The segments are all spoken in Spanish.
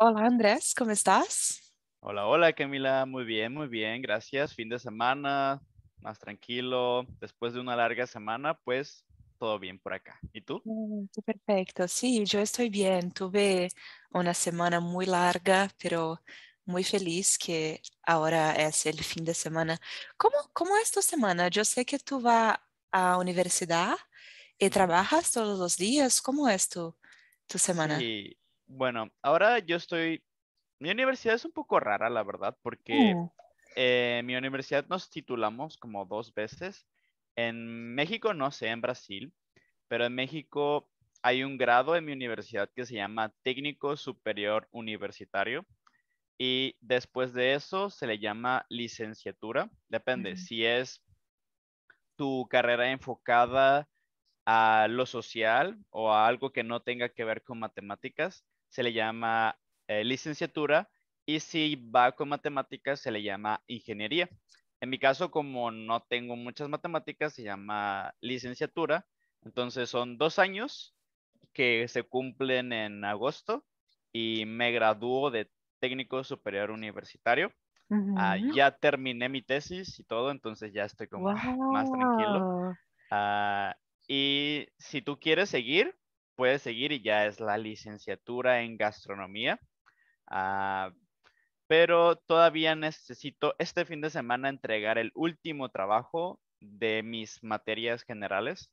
Hola Andrés, ¿cómo estás? Hola, hola Camila, muy bien, muy bien, gracias. Fin de semana, más tranquilo, después de una larga semana, pues todo bien por acá. ¿Y tú? Mm, perfecto, sí, yo estoy bien. Tuve una semana muy larga, pero muy feliz que ahora es el fin de semana. ¿Cómo, cómo es tu semana? Yo sé que tú vas a universidad y trabajas todos los días. ¿Cómo es tu, tu semana? Sí. Bueno, ahora yo estoy... Mi universidad es un poco rara, la verdad, porque mm. en eh, mi universidad nos titulamos como dos veces. En México, no sé, en Brasil, pero en México hay un grado en mi universidad que se llama técnico superior universitario y después de eso se le llama licenciatura. Depende, si es tu carrera enfocada a lo social o a algo que no tenga que ver con matemáticas, se le llama eh, licenciatura y si va con matemáticas se le llama ingeniería. En mi caso, como no tengo muchas matemáticas, se llama licenciatura. Entonces son dos años que se cumplen en agosto y me graduó de técnico superior universitario. Ah, ya terminé mi tesis y todo, entonces ya estoy como más tranquilo. Ah, y si tú quieres seguir, puedes seguir y ya es la licenciatura en gastronomía. Ah, pero todavía necesito este fin de semana entregar el último trabajo de mis materias generales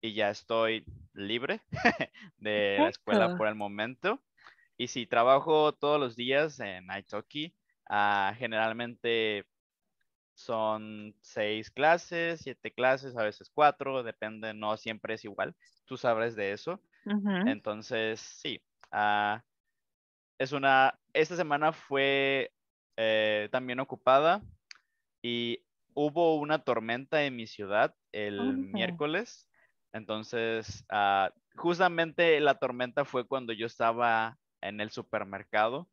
y ya estoy libre de la escuela por el momento. Y si trabajo todos los días en Italki, ah, generalmente son seis clases, siete clases, a veces cuatro, depende, no siempre es igual. Tú sabes de eso. Entonces, sí, ah, es una, esta semana fue eh, también ocupada y hubo una tormenta en mi ciudad oh, el miércoles. Entonces, ah, justamente la tormenta fue cuando yo estaba en el supermercado.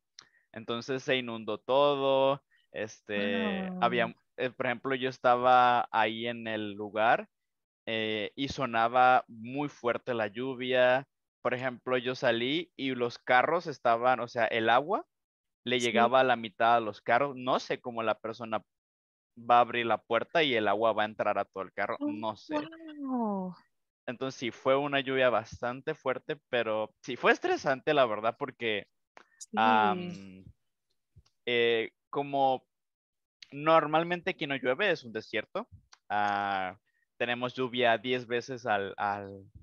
Entonces se inundó todo. Este, había, eh, por ejemplo, yo estaba ahí en el lugar eh, y sonaba muy fuerte la lluvia. Por ejemplo, yo salí y los carros estaban, o sea, el agua le llegaba a la mitad a los carros. No sé cómo la persona va a abrir la puerta y el agua va a entrar a todo el carro. Oh, no sé. Entonces sí, fue una lluvia bastante fuerte, pero sí, fue estresante, la verdad, porque eh, como normalmente aquí no llueve, es un desierto. Ah, tenemos lluvia 10 veces al,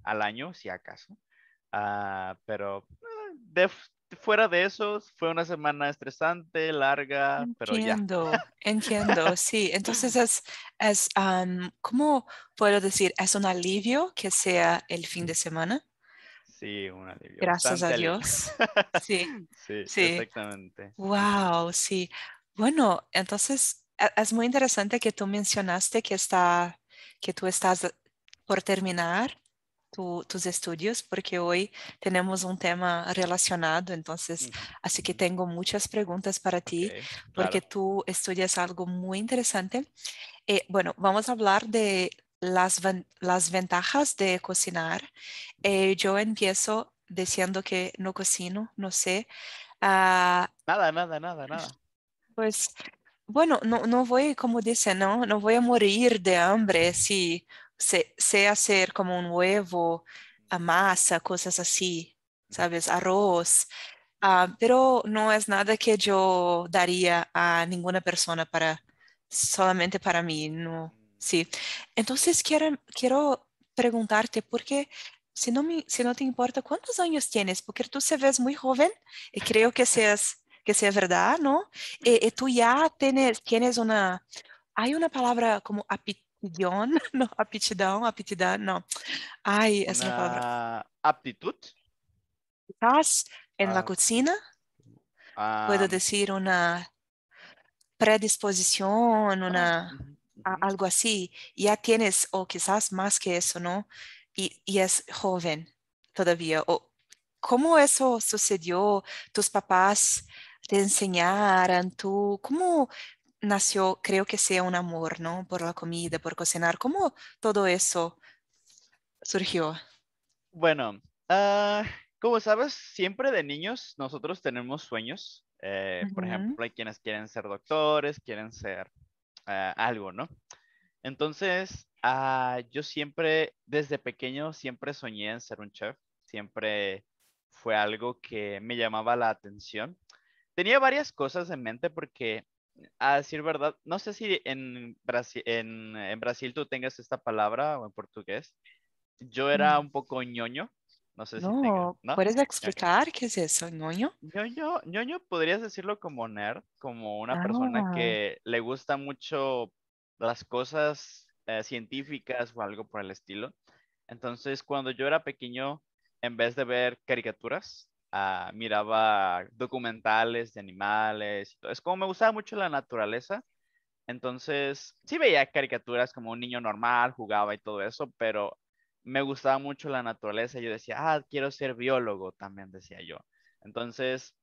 año, si acaso. Ah, pero ah, fuera de eso, fue una semana estresante, larga, pero entiendo, Entiendo, sí. Entonces es, es ¿cómo puedo decir? ¿Es un alivio que sea el fin de semana? Sí, un alivio. Gracias a Dios. sí, sí, sí, exactamente. Wow, sí. Bueno, entonces e, es muy interesante que tú mencionaste que está que tú estás por terminar tus estudios, porque hoy tenemos un tema relacionado, entonces, así que tengo muchas preguntas para ti, porque tú estudias algo muy interesante. Eh, bueno, vamos a hablar de las, las ventajas de cocinar. Eh, yo empiezo diciendo que no cocino, no sé. Ah, nada, nada, nada, nada. Pues bueno, no, voy, como dice ¿no? No voy a morir de hambre si sé, hacer como un huevo, a masa, cosas así, ¿sabes? Arroz. Ah, pero no es nada que yo daría a ninguna persona para, solamente para mí, ¿no? Sí. Entonces quiero, quiero preguntarte, por si no, me, si no te importa, ¿cuántos años tienes? Porque tú se ves muy joven y creo que seas que sea verdad, ¿no? Y, eh, eh, tú ya tienes, tienes una, hay una palabra como aptitud, no, aptidón aptidón no. Hay esa palabra. Aptitud. Quizás en la ah. cocina. Puedo ah. decir una predisposición, ah, una, algo así. Ya tienes, o quizás más que eso, ¿no? Y, es joven todavía. O, ¿Cómo eso sucedió? ¿Tus papás te enseñaran, tú, ¿cómo nació, creo que sea un amor, ¿no? Por la comida, por cocinar, ¿cómo todo eso surgió? Bueno, ah, como sabes, siempre de niños nosotros tenemos sueños. Eh, por ejemplo, hay quienes quieren ser doctores, quieren ser ah, algo, ¿no? Entonces, ah, yo siempre, desde pequeño, siempre soñé en ser un chef. Siempre fue algo que me llamaba la atención tenía varias cosas en mente porque, a decir verdad, no sé si en, Brasil, en, Brasil tú tengas esta palabra o en portugués. Yo era mm. un poco ñoño. No sé si ¿no? ¿Puedes explicar qué es eso, ñoño? ñoño? ñoño? podrías decirlo como nerd, como una persona ah. que le gusta mucho las cosas eh, científicas o algo por el estilo. Entonces, cuando yo era pequeño, en vez de ver caricaturas, Ah, miraba documentales de animales. Es como me gustaba mucho la naturaleza. Entonces, sí veía caricaturas como un niño normal, jugaba y todo eso, pero me gustaba mucho la naturaleza. Yo decía, ah, quiero ser biólogo, también decía yo. Entonces,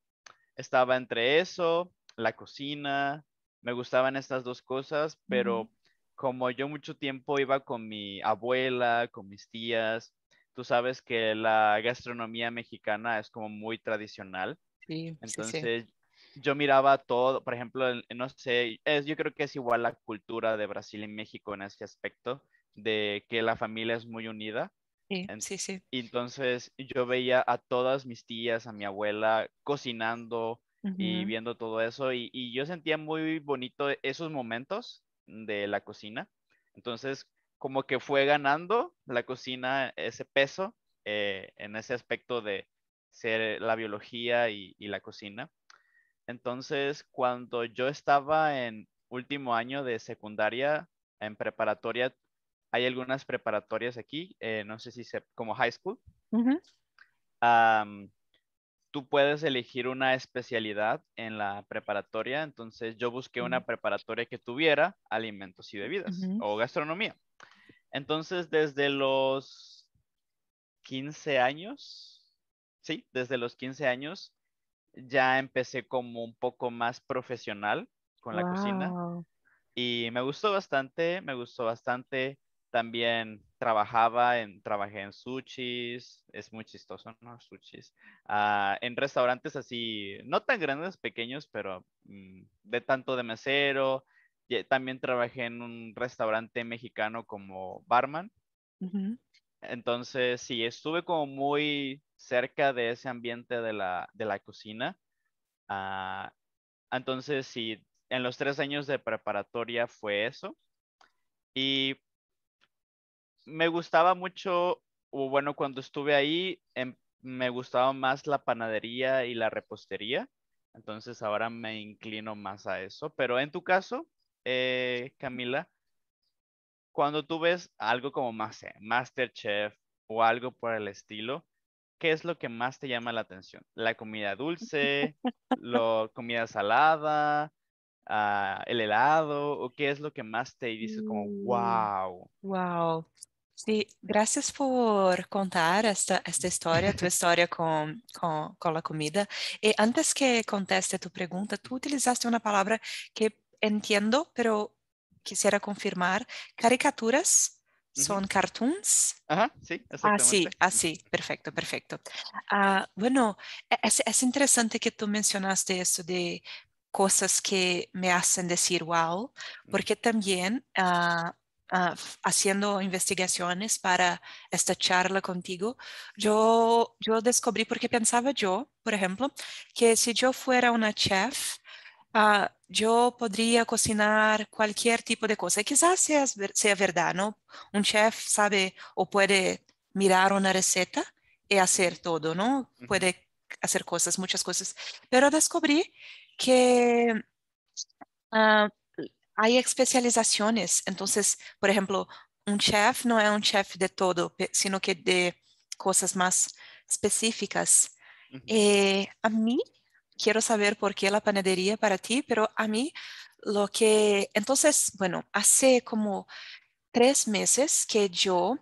estaba entre eso, la cocina, me gustaban estas dos cosas, pero como yo mucho tiempo iba con mi abuela, con mis tías, tú sabes que la gastronomía mexicana es como muy tradicional. Sí, Entonces, sí, yo miraba todo, por ejemplo, no sé, es, yo creo que es igual la cultura de Brasil y México en ese aspecto, de que la familia es muy unida. Sí, sí, sí. Entonces yo veía a todas mis tías, a mi abuela cocinando y viendo todo eso y, y, yo sentía muy bonito esos momentos de la cocina. Entonces como que fue ganando la cocina ese peso eh, en ese aspecto de ser la biología y, la cocina. Entonces, cuando yo estaba en último año de secundaria, en preparatoria, hay algunas preparatorias aquí, eh, no sé si se, como high school. tú puedes elegir una especialidad en la preparatoria, entonces yo busqué una mm. preparatoria que tuviera alimentos y bebidas o gastronomía. Entonces, desde los 15 años, sí, desde los 15 años, ya empecé como un poco más profesional con la cocina. Y me gustó bastante, me gustó bastante. También trabajaba en, trabajé en sushis, es muy chistoso, ¿no? Sushis. Ah, en restaurantes así, no tan grandes, pequeños, pero mm, de tanto de mesero, también trabajé en un restaurante mexicano como barman. Entonces, sí, estuve como muy cerca de ese ambiente de la, de la cocina. Ah, entonces, sí, en los tres años de preparatoria fue eso. Y me gustaba mucho, o bueno, cuando estuve ahí, em, me gustaba más la panadería y la repostería. Entonces, ahora me inclino más a eso. Pero en tu caso, eh, Camila, cuando tú ves algo como eh, Masterchef o algo por el estilo, ¿qué es lo que más te llama la atención? ¿La comida dulce? ¿La comida salada? Ah, ¿El helado? ¿O qué es lo que más te dice como, wow? Mm. Wow. Sí, gracias por contar esta, esta historia, tu historia con, con, con, la comida. Y eh, antes que conteste tu pregunta, tú utilizaste una palabra que entiendo, pero quisiera confirmar, caricaturas son cartoons. Ajá, sí, Así, ah, así, perfecto, perfecto. Ah, bueno, e, es, es, interesante que tú mencionaste eso de cosas que me hacen decir wow, porque también ah, ah, haciendo investigaciones para esta charla contigo, yo, yo descubrí, porque pensaba yo, por ejemplo, que si yo fuera una chef, yo podría cocinar cualquier tipo de cosa. Quizás sea, sea verdad, ¿no? Un chef sabe o puede mirar una receta y hacer todo, ¿no? Puede hacer cosas, muchas cosas. Pero descubrí que ah, hay especializaciones. Entonces, por ejemplo, un chef no es un chef de todo, sino que de cosas más específicas. Eh, a mí quiero saber por qué la panadería para ti, pero a mí lo que, entonces, bueno, hace como tres meses que yo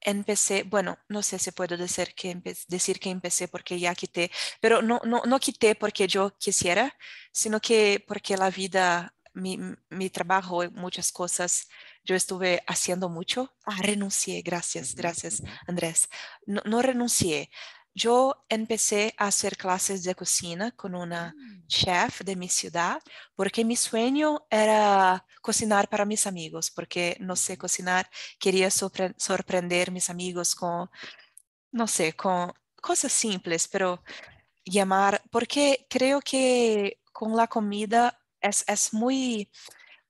empecé, bueno, no sé si puedo decir que, decir que empecé porque ya quité, pero no, no, no quité porque yo quisiera, sino que porque la vida, mi, trabajo muchas cosas, yo estuve haciendo mucho. Ah, renuncié, gracias, gracias, Andrés. No, no renuncié, Yo empecé a hacer clases de cocina con una mm. chef de mi ciudad porque mi sueño era cocinar para mis amigos, porque no sé mm. cocinar, quería sorpre sorprender mis amigos con, no sé, con cosas simples, pero llamar, porque creo que con la comida es, es muy,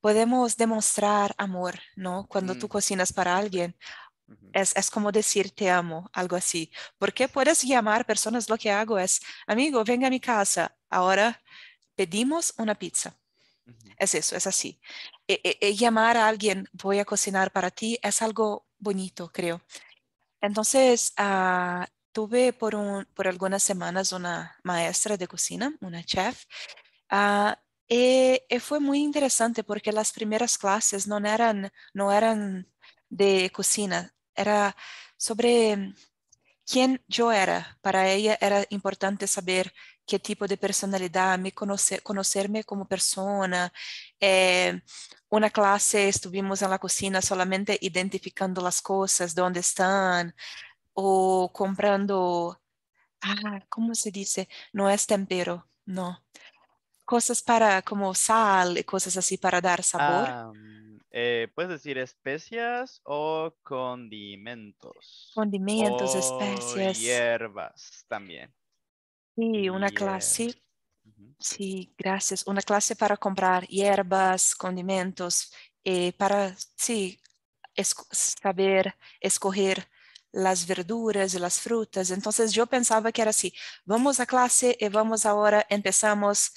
podemos demostrar amor, ¿no? Cuando mm. tú cocinas para alguien, es, como decir te amo, algo así. Porque puedes llamar personas, lo que hago es, amigo, venga a mi casa, ahora pedimos una pizza. Es eso, es así. E, e, e llamar a alguien, voy a cocinar para ti, es algo bonito, creo. Entonces, ah, tuve por, algunas semanas una maestra de cocina, una chef, y, ah, eh, eh, fue muy interesante porque las primeras clases no eran, no eran de cocina, era sobre quem eu era. Para ela era importante saber que tipo de personalidade, me conhecer me como persona. Eh, uma classe estivemos na cozinha solamente identificando as coisas, onde estão, ou comprando, ah, como se diz? Não é tempero, não. Coisas para, como sal e coisas assim para dar sabor. Ah, um... Eh, puedes decir especias o condimentos. Condimentos, o especias. Hierbas también. Sí, una clase. Sí, gracias. Una clase para comprar hierbas, condimentos, eh, para, sí, saber escoger las verduras y las frutas. Entonces yo pensaba que era así, vamos a clase y vamos ahora, empezamos,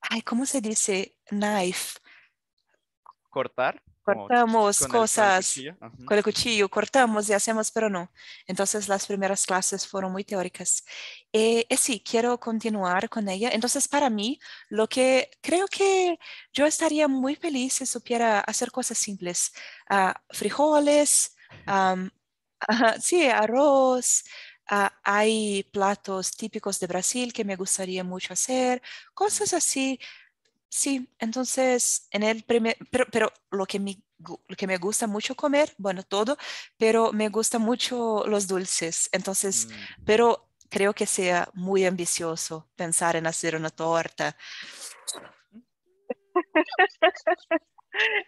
ay, ¿cómo se dice? Knife cortar. Cortamos cosas con, el cuchillo, cortamos y hacemos, pero no. Entonces las primeras clases fueron muy teóricas. Eh, eh, sí, quiero continuar con ella. Entonces para mí, lo que creo que yo estaría muy feliz si supiera hacer cosas simples. Ah, frijoles, sí, arroz, ah, hay platos típicos de Brasil que me gustaría mucho hacer, cosas así Sí, entonces en el primer, pero, lo, que me, que me gusta mucho comer, bueno, todo, pero me gusta mucho los dulces. Entonces, mm. pero creo que sea muy ambicioso pensar en hacer una torta.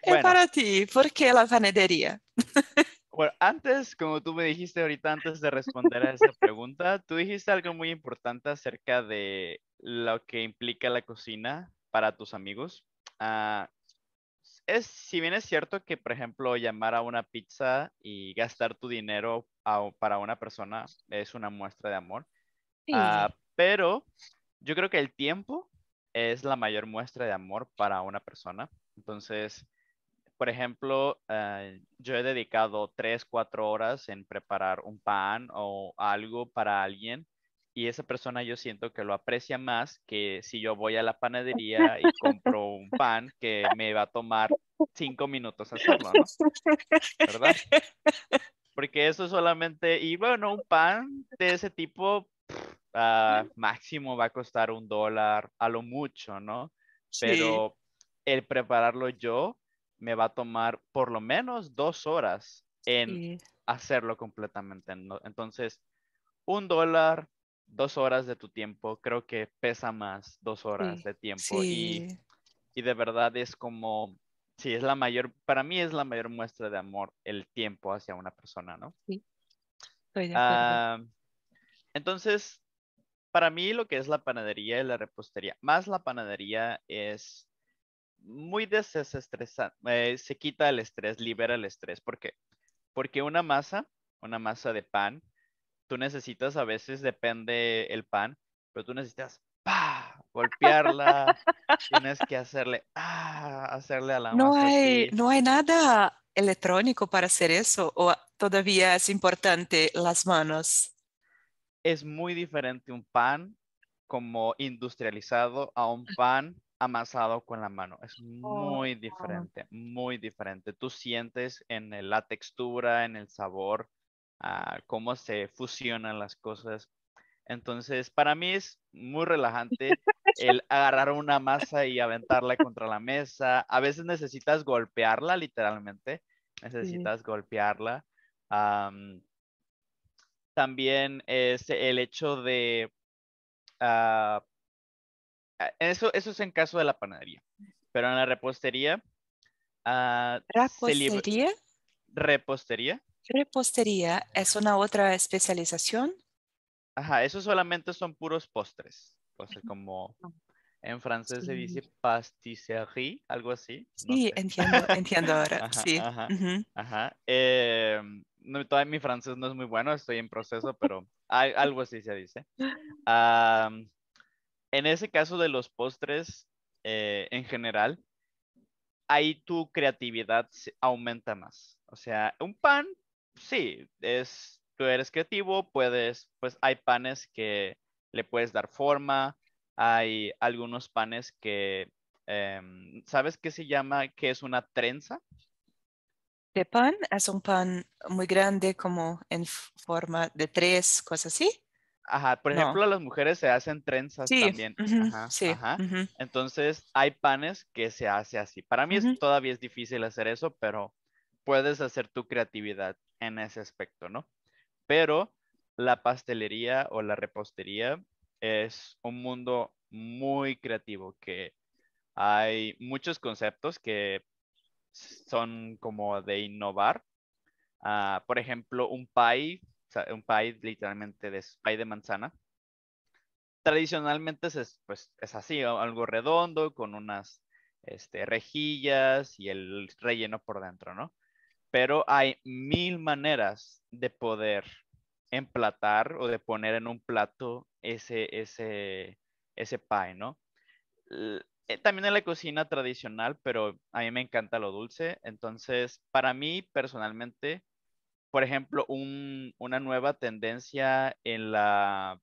¿Y para ti, ¿por qué la panadería? Bueno, antes, como tú me dijiste ahorita, antes de responder a esa pregunta, tú dijiste algo muy importante acerca de lo que implica la cocina para tus amigos. Ah, es, si bien es cierto que, por ejemplo, llamar a una pizza y gastar tu dinero para una persona es una muestra de amor, ah, pero yo creo que el tiempo es la mayor muestra de amor para una persona. Entonces, por ejemplo, ah, yo he dedicado 3, 4 horas en preparar un pan o algo para alguien y esa persona yo siento que lo aprecia más que si yo voy a la panadería y compro un pan que me va a tomar cinco minutos hacerlo, ¿no? ¿Verdad? Porque eso solamente, y bueno, un pan de ese tipo ah, máximo va a costar un dólar a lo mucho, ¿no? Pero el prepararlo yo me va a tomar por lo menos dos horas en hacerlo completamente. Entonces, un dólar dos horas de tu tiempo, creo que pesa más dos horas de tiempo. Y, y, de verdad es como, sí, es la mayor, para mí es la mayor muestra de amor el tiempo hacia una persona, ¿no? Sí. Estoy de acuerdo. Ah, entonces, para mí lo que es la panadería y la repostería, más la panadería es muy desestresante, eh, se quita el estrés, libera el estrés. ¿Por qué? Porque una masa, una masa de pan, tú necesitas, a veces depende el pan, pero tú necesitas golpearla, tienes que hacerle, ¡ah! hacerle a la no hay, no hay nada electrónico para hacer eso, o todavía es importante las manos. Es muy diferente un pan como industrializado a un pan amasado con la mano. Es oh, muy diferente, muy diferente. Tú sientes en la textura, en el sabor, cómo se fusionan las cosas. Entonces, para mí es muy relajante el agarrar una masa y aventarla contra la mesa. A veces necesitas golpearla, literalmente. Necesitas golpearla. también es este, el hecho de... Ah, ah, eso, eso es en caso de la panadería. Pero en la repostería... Ah, repostería. Repostería es una otra especialización. Ajá, eso solamente son puros postres. O sea, como en francés se dice pastisserie, algo así. sí, entiendo, entiendo ahora. sí. Ajá. Em, todavía mi francés no es muy bueno, estoy en proceso, pero algo así se dice. en ese caso de los postres, eh, en general, ahí tu creatividad aumenta más. O sea, un pan sí, es, tú eres creativo, puedes, pues hay panes que le puedes dar forma, hay algunos panes que, em, ¿sabes qué se llama? ¿Qué es una trenza? De pan, es un pan muy grande como en forma de tres, cosas así. Ajá, por ejemplo, las mujeres se hacen trenzas también. sí. Ajá. Entonces, hay panes que se hace así. Para mí todavía es difícil hacer eso, pero puedes hacer tu creatividad en ese aspecto, ¿no? Pero la pastelería o la repostería es un mundo muy creativo que hay muchos conceptos que son como de innovar. Ah, por ejemplo, un pie, un pie literalmente de pie de manzana. Tradicionalmente es, pues, es así, algo redondo con unas este, rejillas y el relleno por dentro, ¿no? pero hay mil maneras de poder emplatar o de poner en un plato ese, ese, ese pie, ¿no? Eh, también en la cocina tradicional, pero a mí me encanta lo dulce. Entonces, para mí personalmente, por ejemplo, una nueva tendencia en la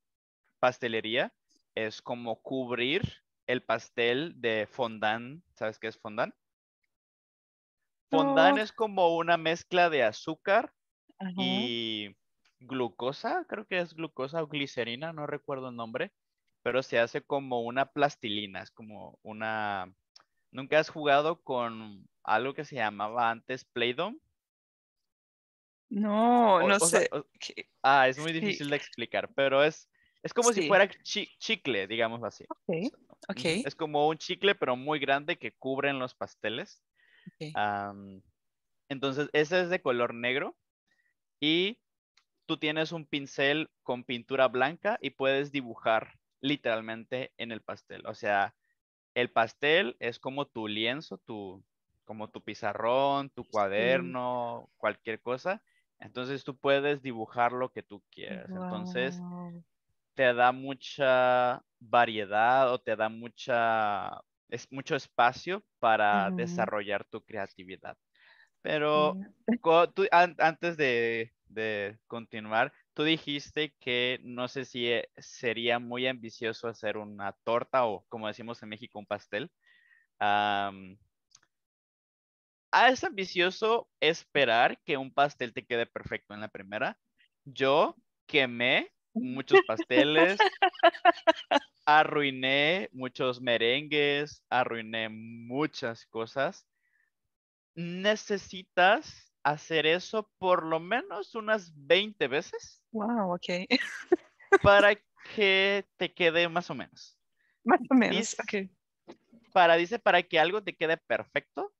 pastelería es como cubrir el pastel de fondant. ¿Sabes qué es fondant? Fondant es como una mezcla de azúcar y glucosa, creo que es glucosa o glicerina, no recuerdo el nombre, pero se hace como una plastilina, es como una... ¿Nunca has jugado con algo que se llamaba antes Play-Doh? No, no sé. ah, es muy difícil de explicar, pero es, como si fuera chicle, digamos así. Es como un chicle, pero muy grande que cubren los pasteles entonces, ese es de color negro y tú tienes un pincel con pintura blanca y puedes dibujar literalmente en el pastel. O sea, el pastel es como tu lienzo, tu, como tu pizarrón, tu cuaderno, cualquier cosa. Entonces tú puedes dibujar lo que tú quieras. Entonces te da mucha variedad o te da mucha es mucho espacio para desarrollar tu creatividad. Pero antes de, continuar, tú dijiste que no sé si eh, sería muy ambicioso hacer una torta o, como decimos en México, un pastel. Ah, es ambicioso esperar que un pastel te quede perfecto en la primera. Yo quemé muchos pasteles, arruiné muchos merengues, arruiné muchas cosas. Necesitas hacer eso por lo menos unas 20 veces. Wow, ok. para que te quede más o menos. Más o menos, Para, dice, para que algo te quede perfecto,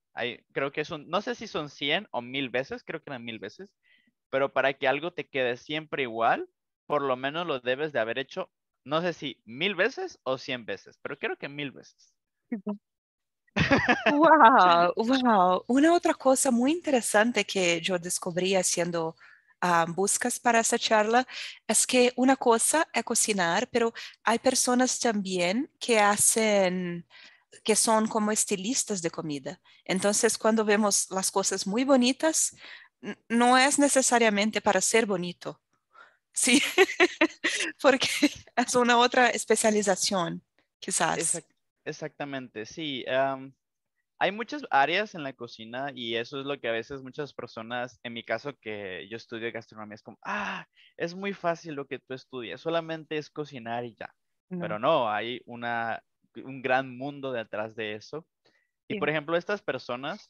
creo que son, no sé si son 100 o 1000 veces, creo que eran 1000 veces, pero para que algo te quede siempre igual, por lo menos lo debes de haber hecho, no sé si mil veces o cien veces, pero creo que mil veces. wow, wow. Una otra cosa muy interesante que yo descubrí haciendo ah, buscas para esta charla es que una cosa es cocinar, pero hay personas también que hacen que son como estilistas de comida. Entonces, cuando vemos las cosas muy bonitas, no es necesariamente para ser bonito, Sí, porque es una otra especialización, quizás. exactamente, sí. hay muchas áreas en la cocina y eso es lo que a veces muchas personas, en mi caso que yo estudio gastronomía, es como, ah, es muy fácil lo que tú estudias, solamente es cocinar y ya. Pero no, hay un gran mundo detrás de eso. Y por ejemplo, estas personas,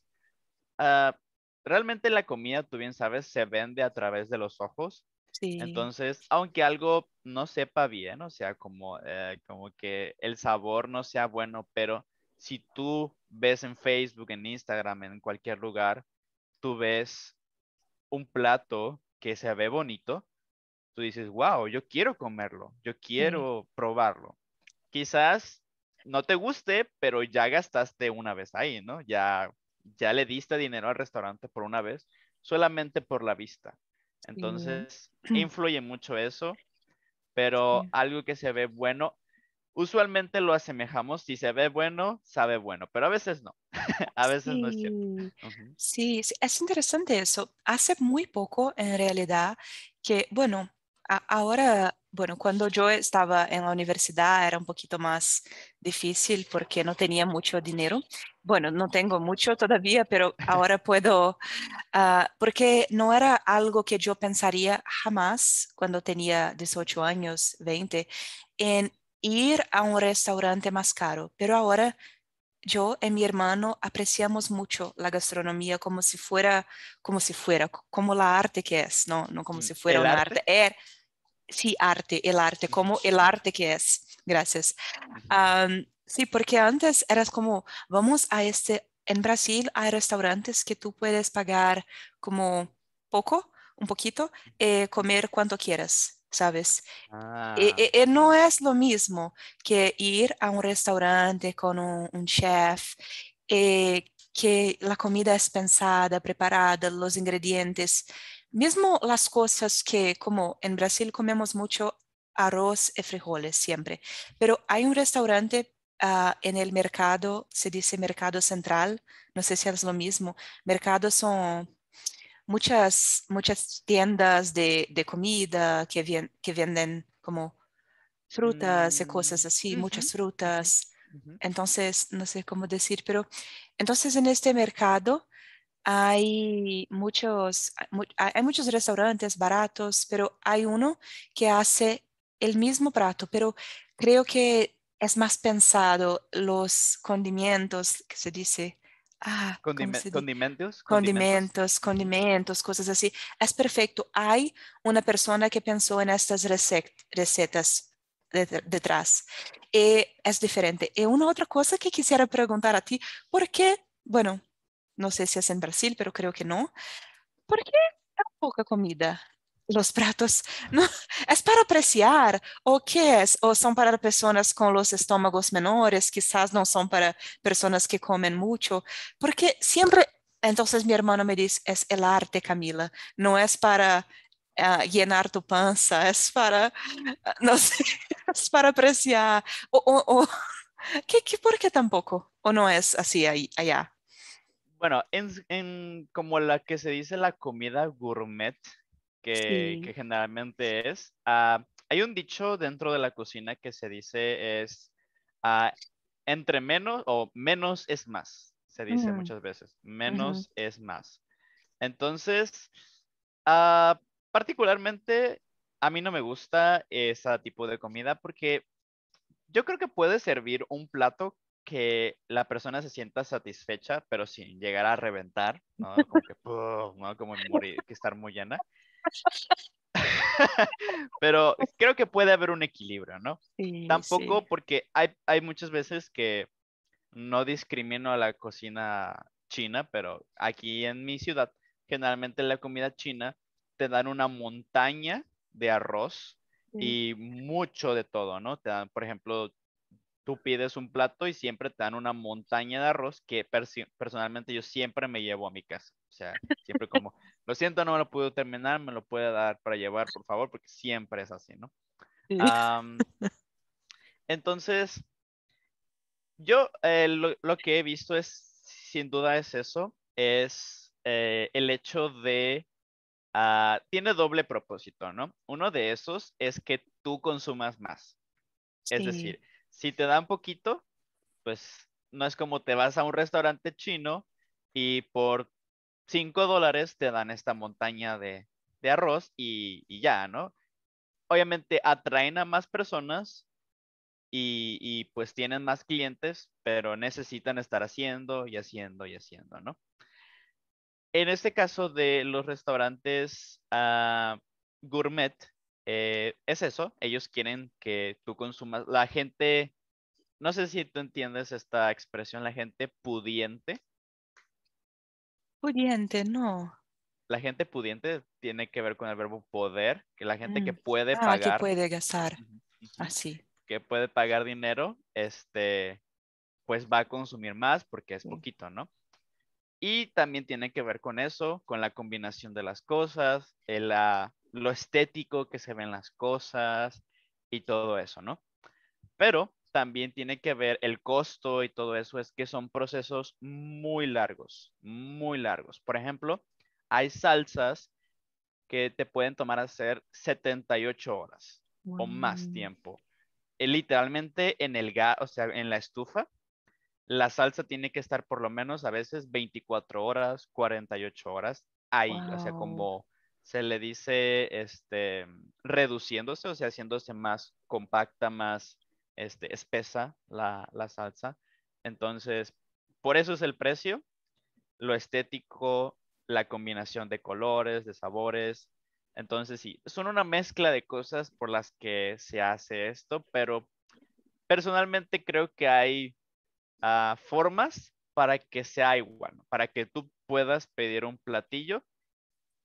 ah, realmente la comida, tú bien sabes, se vende a través de los ojos entonces, aunque algo no sepa bien, o sea, como, eh, como que el sabor no sea bueno, pero si tú ves en Facebook, en Instagram, en cualquier lugar, tú ves un plato que se ve bonito, tú dices, wow, yo quiero comerlo, yo quiero probarlo. Quizás no te guste, pero ya gastaste una vez ahí, ¿no? Ya, ya le diste dinero al restaurante por una vez, solamente por la vista. Entonces, influye mucho eso, pero algo que se ve bueno, usualmente lo asemejamos, si se ve bueno, sabe bueno, pero a veces no, a veces no es cierto. Sí, es interesante eso. Hace muy poco, en realidad, que, bueno, ahora, bueno, cuando yo estaba en la universidad era un poquito más difícil porque no tenía mucho dinero bueno, no tengo mucho todavía, pero ahora puedo, ah, porque no era algo que yo pensaría jamás cuando tenía 18 años, 20, en ir a un restaurante más caro, pero ahora yo y mi hermano apreciamos mucho la gastronomía como si fuera, como si fuera, como la arte que es, no, no como mm, si fuera un arte. Er, sí, arte, el arte, como el arte que es. Gracias. Sí, porque antes eras como, vamos a este, en Brasil hay restaurantes que tú puedes pagar como poco, un poquito, eh, comer cuanto quieras, ¿sabes? Y e, ah. e, e, no es lo mismo que ir a un restaurante con un, un chef, eh, que la comida es pensada, preparada, los ingredientes, mismo las cosas que como en Brasil comemos mucho arroz y frijoles siempre, pero hay un restaurante Ah, en el mercado se dice mercado central, no sé si es lo mismo, mercados son muchas, muchas tiendas de, comida que, vien, que venden como frutas y cosas mm, así, muchas frutas. Entonces, no sé cómo decir, pero entonces en este mercado hay muchos, hay muchos restaurantes baratos, pero hay uno que hace el mismo plato, pero creo que es más pensado los condimentos, que se dice, ah, Condimentos, condimentos, condimentos, cosas así. Es perfecto. Hay una persona que pensó en estas recetas detrás. Y es diferente. Y una otra cosa que quisiera preguntar a ti, ¿por qué? Bueno, no sé si es en Brasil, pero creo que no. ¿Por qué poca comida los platos, ¿no? ¿Es para apreciar o qué es? ¿O son para personas con los estómagos menores? Quizás no son para personas que comen mucho, porque siempre, entonces mi hermano me dice, es el arte, Camila, no es para ah, llenar tu panza, es para, ah, no sé, es para apreciar. O, ¿qué, qué, por qué tampoco? ¿O no es así ahí, allá? Bueno, como la que se dice la comida gourmet, que, generalmente es. Ah, hay un dicho dentro de la cocina que se dice es ah, entre menos o menos es más, se dice muchas veces, menos es más. Entonces, ah, particularmente a mí no me gusta ese tipo de comida porque yo creo que puede servir un plato que la persona se sienta satisfecha, pero sin llegar a reventar, Como que estar muy llena. Pero creo que puede haber un equilibrio, ¿no? Tampoco porque hay, hay muchas veces que no discrimino a la cocina china, pero aquí en mi ciudad, generalmente la comida china te dan una montaña de arroz y mucho de todo, ¿no? Te dan, por ejemplo, tú pides un plato y siempre te dan una montaña de arroz que personalmente yo siempre me llevo a mi casa. O sea, siempre como, lo siento, no me lo pude terminar, me lo puede dar para llevar, por favor, porque siempre es así, ¿no? entonces, yo eh, lo, que he visto es, sin duda es eso, es eh, el hecho de, ah, tiene doble propósito, ¿no? Uno de esos es que tú consumas más. Es decir, si te dan poquito, pues no es como te vas a un restaurante chino y por 5 dólares te dan esta montaña de, arroz y, ya, ¿no? Obviamente atraen a más personas y, pues tienen más clientes, pero necesitan estar haciendo y haciendo y haciendo, ¿no? En este caso de los restaurantes ah, gourmet, eh, es eso, ellos quieren que tú consumas. La gente, no sé si tú entiendes esta expresión, la gente pudiente. Pudiente, no. La gente pudiente tiene que ver con el verbo poder, que la gente que mm. puede ah, pagar. que puede gastar, así. Que puede pagar dinero, este, pues va a consumir más porque es poquito, ¿no? Y también tiene que ver con eso, con la combinación de las cosas, el, la, ah, lo estético que se ven las cosas y todo eso, ¿no? Pero también tiene que ver el costo y todo eso, es que son procesos muy largos, muy largos. Por ejemplo, hay salsas que te pueden tomar hacer 78 horas o más tiempo. Eh, literalmente en el gas, o sea, en la estufa, la salsa tiene que estar por lo menos a veces 24 horas, 48 horas ahí, o sea, como se le dice este, reduciéndose, o sea, haciéndose más compacta, más este, espesa la, salsa. Entonces, por eso es el precio, lo estético, la combinación de colores, de sabores. Entonces, sí, son una mezcla de cosas por las que se hace esto, pero personalmente creo que hay ah, formas para que sea igual, para que tú puedas pedir un platillo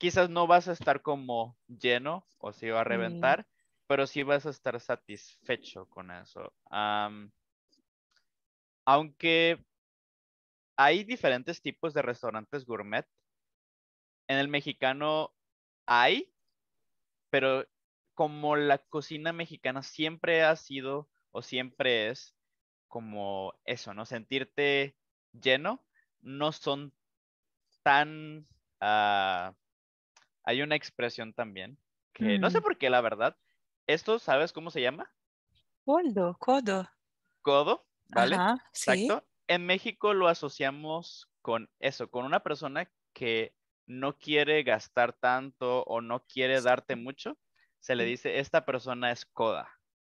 quizás no vas a estar como lleno o si va a reventar, pero sí vas a estar satisfecho con eso. aunque hay diferentes tipos de restaurantes gourmet. En el mexicano hay, pero como la cocina mexicana siempre ha sido o siempre es como eso, ¿no? Sentirte lleno, no son tan ah, hay una expresión también que no sé mm. por qué, la verdad. ¿Esto sabes cómo se llama? Codo, codo. Codo, ¿vale? sí. Exacto. En México lo asociamos con eso, con una persona que no quiere gastar tanto o no quiere darte mucho, se le dice, esta persona es coda.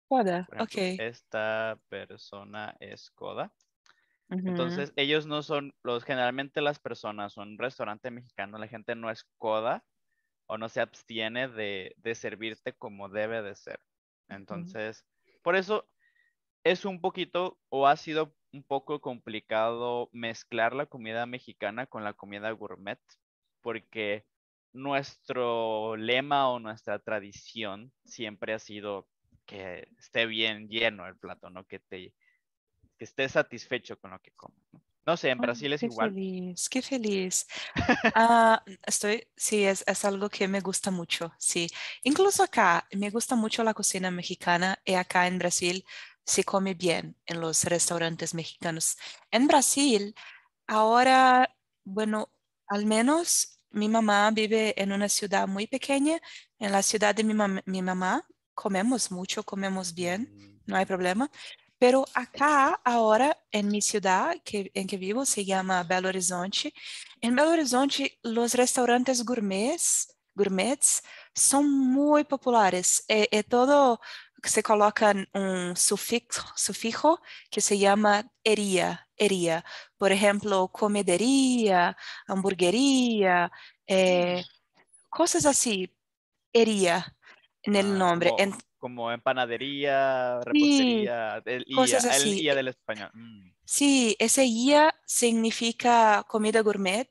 Coda, ok. Esta persona es coda. Entonces, ellos no son, los, generalmente las personas, son un restaurante mexicano, la gente no es coda, o no se abstiene de, servirte como debe de ser. Entonces, por eso es un poquito o ha sido un poco complicado mezclar la comida mexicana con la comida gourmet, porque nuestro lema o nuestra tradición siempre ha sido que esté bien lleno el plato, ¿no? Que te que estés satisfecho con lo que comes. No sé, en Brasil es es qué igual. Feliz, qué feliz. Ah, estoy, sí, es, es, algo que me gusta mucho, sí. Incluso acá, me gusta mucho la cocina mexicana y acá en Brasil se come bien en los restaurantes mexicanos. En Brasil, ahora, bueno, al menos mi mamá vive en una ciudad muy pequeña. En la ciudad de mi, mi mamá comemos mucho, comemos bien, mm. no hay problema. Pero acá, ahora, en mi ciudad que, en que vivo, se llama Belo Horizonte. En Belo Horizonte, los restaurantes gourmets, gourmets são muito populares. É, é todo se coloca um sufijo, sufijo que se chama eria, eria. Por exemplo, comederia, hamburgueria, eh, coisas assim, eria, ah, no nome. como en panadería, repostería, el, guía del español. Mm. Sí, ese guía significa comida gourmet.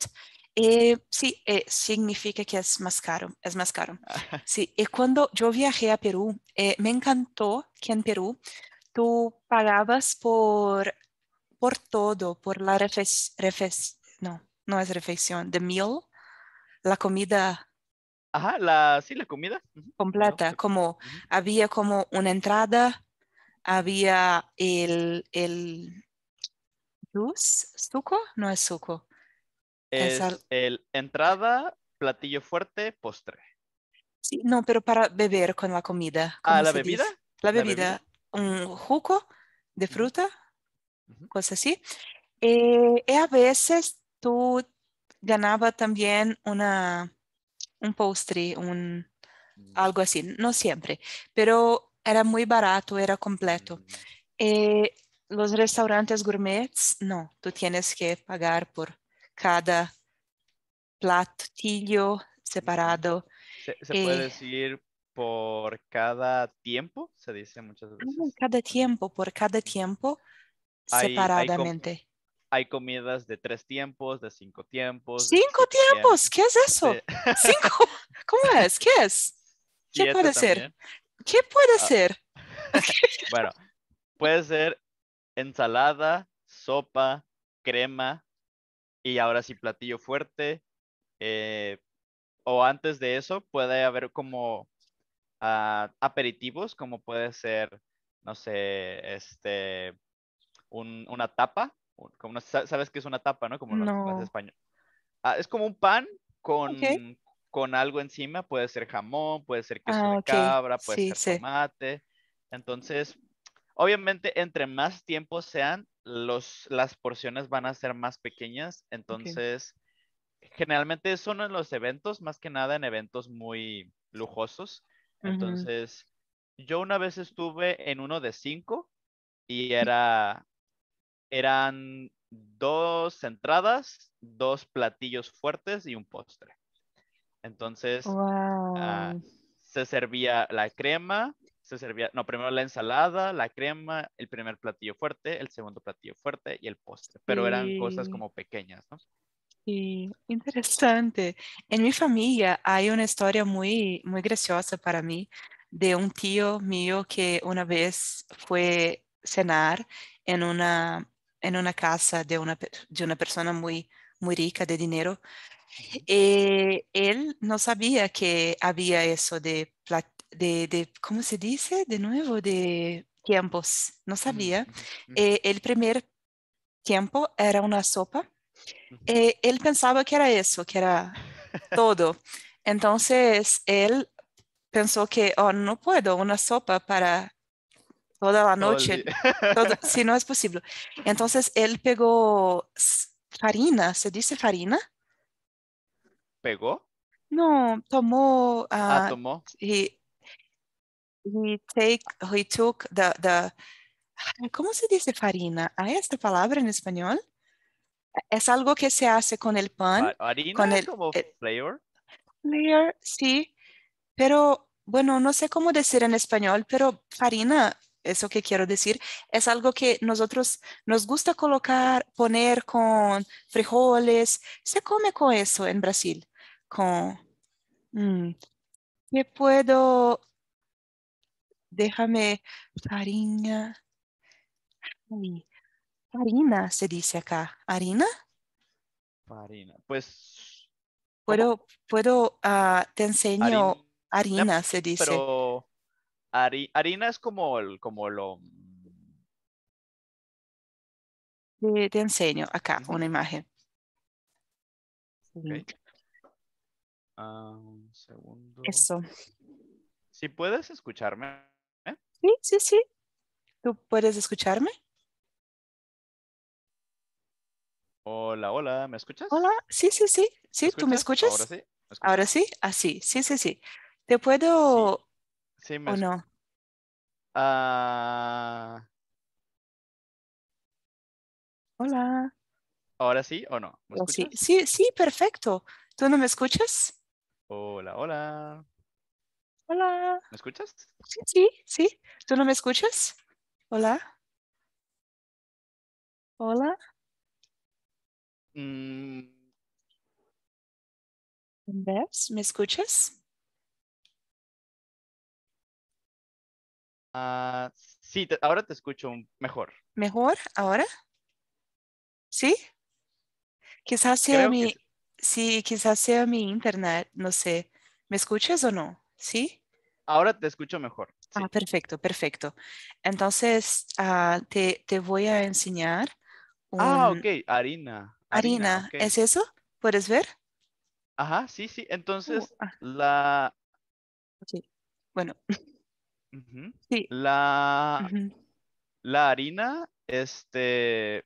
Eh, sí, eh, significa que es más caro, es más caro. Sí, y cuando yo viajé a Perú, eh, me encantó que en Perú tú pagabas por, por todo, por la refección, no, no es refección, de meal, la comida Ajá, la, sí, la comida. Completa, como había como una entrada, había el, el juice, suco, no es suco. Es, el entrada, platillo fuerte, postre. Sí, no, pero para beber con la comida. a ah, ¿la bebida? la bebida. un jugo de fruta, cosas así. Eh, y a veces tú ganabas también una un postre, un, mm. algo así, no siempre, pero era muy barato, era completo. Mm. Eh, los restaurantes gourmets, no, tú tienes que pagar por cada platillo separado. ¿Se, puede eh decir por cada tiempo? Se dice muchas veces. Cada tiempo, por cada tiempo, separadamente hay comidas de tres tiempos, de cinco tiempos. ¿Cinco tiempos? ¿Qué es eso? ¿Cinco? ¿Cómo es? ¿Qué es? ¿Qué puede ser? ¿Qué puede ah. ser? bueno, puede ser ensalada, sopa, crema y ahora sí platillo fuerte. Eh, o antes de eso puede haber como ah, aperitivos, como puede ser, no sé, este, una tapa sabes que es una tapa, ¿no? Como en las, ah, es como un pan con, con algo encima, puede ser jamón, puede ser queso ah, de cabra, puede ser tomate. Entonces, obviamente, entre más tiempo sean, los, las porciones van a ser más pequeñas. Entonces, generalmente son en los eventos, más que nada en eventos muy lujosos. Entonces, yo una vez estuve en uno de cinco y era eran dos entradas, dos platillos fuertes y un postre. Entonces, ah, se servía la crema, se servía, no, primero la ensalada, la crema, el primer platillo fuerte, el segundo platillo fuerte y el postre, pero eran cosas como pequeñas, ¿no? interesante. En mi familia hay una historia muy, muy graciosa para mí de un tío mío que una vez fue cenar en una en una casa de una, de una persona muy, muy rica de dinero. Eh, él no sabía que había eso de, de, de, ¿cómo se dice? De nuevo, de tiempos. No sabía. Eh, el primer tiempo era una sopa. Eh, él pensaba que era eso, que era todo. Entonces, él pensó que, oh, no puedo, una sopa para toda la noche, si no es posible. Entonces él pegó farina, ¿se dice farina? ¿Pegó? No, tomó. Ah, ah, tomó. He, take, he took the, the, ¿Cómo se dice farina? ¿Hay esta palabra en español? Es algo que se hace con el pan. ¿Harina con el, como flavor? Flavor, sí. Pero, bueno, no sé cómo decir en español, pero farina eso que quiero decir, es algo que nosotros nos gusta colocar, poner con frijoles. Se come con eso en Brasil. Con. Mm, ¿Qué puedo? Déjame. Harina. Harina se dice acá. ¿Harina? Harina. Pues. Puedo, puedo, ah, te enseño. Harina, se dice harina es como, el, como lo... Te, enseño acá una imagen. Ah, un segundo. Eso. Si ¿Sí puedes escucharme. Sí, sí, sí. ¿Tú puedes escucharme? Hola, hola, ¿me escuchas? Hola, sí, sí, sí. Sí, ¿tú me escuchas? Ahora sí. Ahora sí, así, ah, sí, sí, sí. Te puedo ¿O no? Ah. Hola. ¿Ahora sí o no? sí, sí, perfecto. ¿Tú no me escuchas? Hola, hola. Hola. ¿Me escuchas? Sí, sí, sí. ¿Tú no me escuchas? Hola. Hola. Mm. ves ¿Me escuchas? Ah, sí, ahora te escucho mejor. ¿Mejor? ¿Ahora? ¿Sí? Quizás sea mi... Sí, quizás sea mi internet, no sé. ¿Me escuchas o no? ¿Sí? Ahora te escucho mejor. Ah, perfecto, perfecto. Entonces, ah, te, voy a enseñar. Ah, un... Ah, ok, harina. Harina, ¿es eso? ¿Puedes ver? Ajá, sí, sí. Entonces, oh, la... Ok, Bueno, La, la harina, este,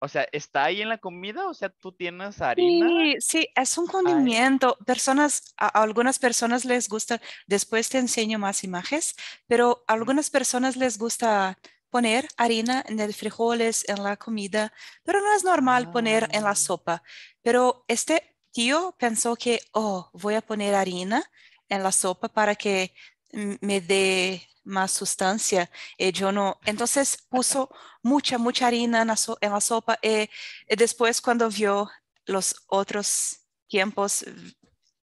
o sea, ¿está ahí en la comida? O sea, ¿tú tienes harina? Sí, sí es un condimento. Personas, a, algunas personas les gusta, después te enseño más imágenes, pero algunas personas les gusta poner harina en el frijoles, en la comida, pero no es normal poner en la ah. sopa. Pero este tío pensó que, oh, voy a poner harina en la sopa para que me dé más sustancia. Eh, yo no. Entonces puso mucha, mucha harina en la, sopa. Y, eh, y, eh, después cuando vio los otros tiempos,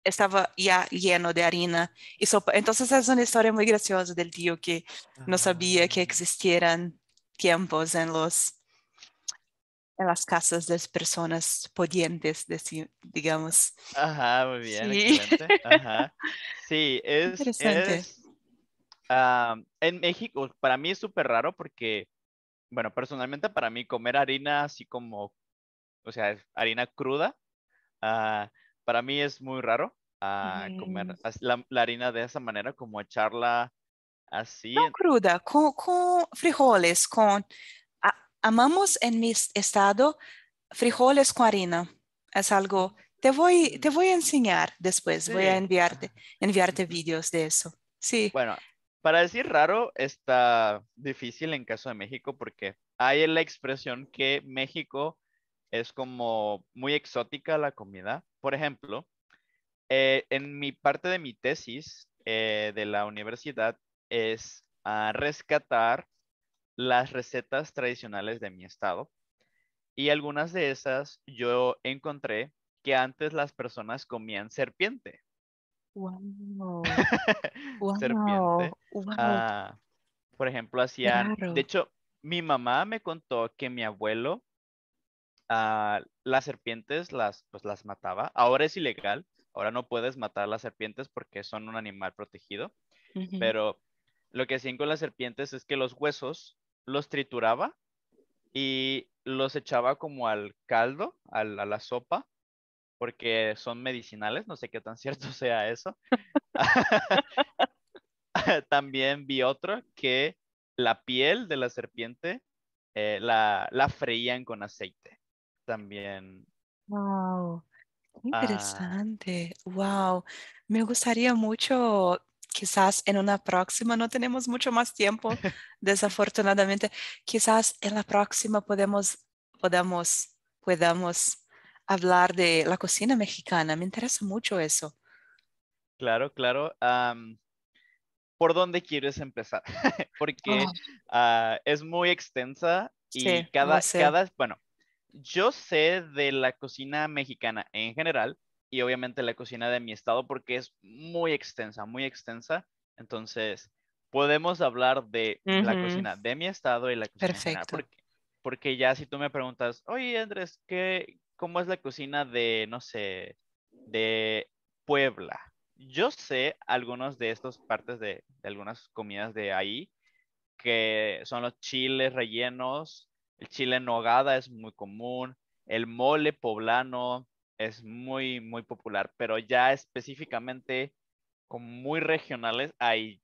estaba ya lleno de harina y sopa. Entonces es una historia muy graciosa del tío que no ah. sabía que existieran tiempos en los las casas de las personas pudientes, digamos. Ajá, muy bien, sí. Sí, es... Ah, en México, para mí es súper raro porque, bueno, personalmente para mí comer harina así como, o sea, harina cruda, ah, para mí es muy raro ah, comer la, harina de esa manera, como echarla así. No cruda, con frijoles, con amamos en mi estado frijoles con harina. Es algo, te voy, te voy a enseñar después, voy a enviarte, enviarte vídeos de eso. Sí. Bueno, para decir raro está difícil en caso de México porque hay la expresión que México es como muy exótica la comida. Por ejemplo, eh, en mi parte de mi tesis eh, de la universidad es a rescatar las recetas tradicionales de mi estado. Y algunas de esas yo encontré que antes las personas comían serpiente. Wow. serpiente. Ah, por ejemplo, hacían. De hecho, mi mamá me contó que mi abuelo a ah, las serpientes las, pues, las mataba. Ahora es ilegal. Ahora no puedes matar las serpientes porque son un animal protegido. Pero lo que hacían con las serpientes es que los huesos los trituraba y los echaba como al caldo, a la sopa, porque son medicinales, no sé qué tan cierto sea eso. También vi otro que la piel de la serpiente eh, la, la, freían con aceite. También. Wow. Ah. Interesante. Wow. Me gustaría mucho quizás en una próxima, no tenemos mucho más tiempo, desafortunadamente, quizás en la próxima podemos, podamos, podamos hablar de la cocina mexicana. Me interesa mucho eso. Claro, claro. ¿Por dónde quieres empezar? Porque ah, es muy extensa y cada, cada, bueno, yo sé de la cocina mexicana en general, y obviamente la cocina de mi estado porque es muy extensa, muy extensa. Entonces, podemos hablar de la cocina de mi estado y la cocina Perfecto. porque, porque, ya si tú me preguntas, oye Andrés, ¿qué, ¿cómo es la cocina de, no sé, de Puebla? Yo sé algunas de estas partes de, de algunas comidas de ahí, que son los chiles rellenos, el chile en nogada es muy común, el mole poblano, es muy, muy popular, pero ya específicamente con muy regionales, ahí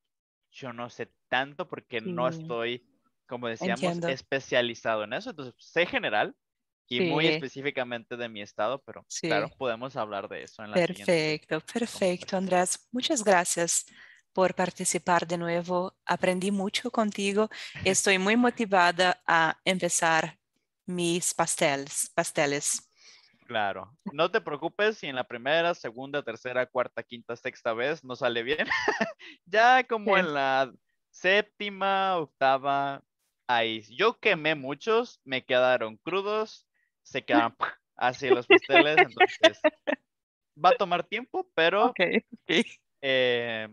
yo no sé tanto porque no estoy, como decíamos, especializado en eso. Entonces, sé general y muy específicamente de mi estado, pero claro, podemos hablar de eso en la Perfecto, perfecto, Andrés. Muchas gracias por participar de nuevo. Aprendí mucho contigo. Estoy muy motivada a empezar mis pasteles, pasteles Claro. No te preocupes si en la primera, segunda, tercera, cuarta, quinta, sexta vez no sale bien. ya como en la séptima, octava, ahí. Yo quemé muchos, me quedaron crudos, se quedan así los pasteles. va a tomar tiempo, pero eh,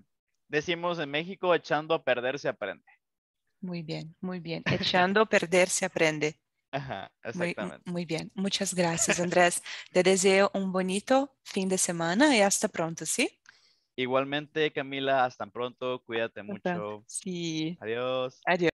decimos en México, echando a perder se aprende. Muy bien, muy bien. Echando a perder se aprende. Muy, bien, muchas gracias Andrés. Te deseo un bonito fin de semana y hasta pronto, ¿sí? Igualmente Camila, hasta pronto, cuídate mucho. Sí. Adiós. Adiós.